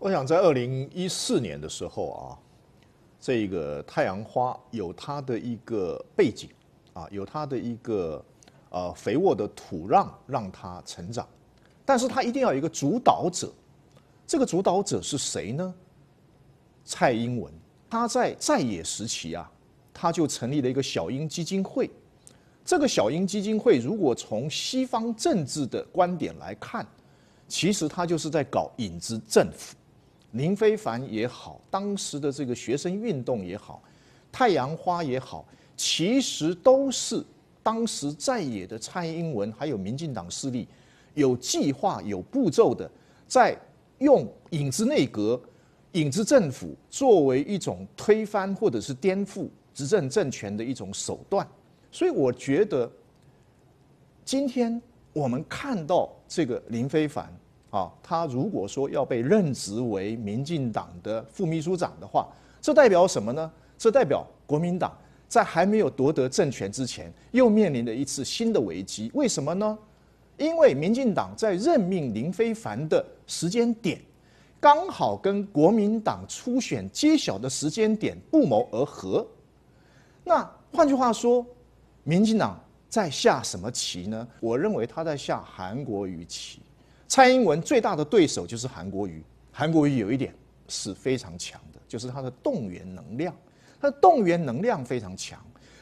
我想在二零一四年的时候啊，这个太阳花有它的一个背景啊，有它的一个呃肥沃的土壤让它成长，但是它一定要有一个主导者，这个主导者是谁呢？蔡英文，他在在野时期啊，他就成立了一个小英基金会，这个小英基金会如果从西方政治的观点来看，其实他就是在搞影子政府。林非凡也好，当时的这个学生运动也好，太阳花也好，其实都是当时在野的蔡英文还有民进党势力有计划有步骤的在用影子内阁、影子政府作为一种推翻或者是颠覆执政政权的一种手段，所以我觉得今天我们看到这个林非凡。啊，他如果说要被任职为民进党的副秘书长的话，这代表什么呢？这代表国民党在还没有夺得政权之前，又面临了一次新的危机。为什么呢？因为民进党在任命林非凡的时间点，刚好跟国民党初选揭晓的时间点不谋而合。那换句话说，民进党在下什么棋呢？我认为他在下韩国瑜棋。蔡英文最大的对手就是韩国瑜。韩国瑜有一点是非常强的，就是他的动员能量。他的动员能量非常强，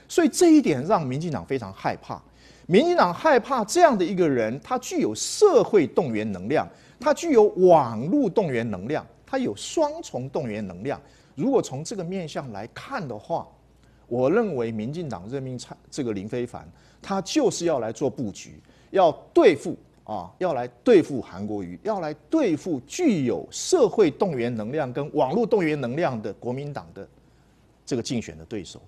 所以这一点让民进党非常害怕。民进党害怕这样的一个人，他具有社会动员能量，他具有网络动员能量，他有双重动员能量。如果从这个面向来看的话，我认为民进党任命蔡这个林非凡，他就是要来做布局，要对付。啊，要来对付韩国瑜，要来对付具有社会动员能量跟网络动员能量的国民党的这个竞选的对手。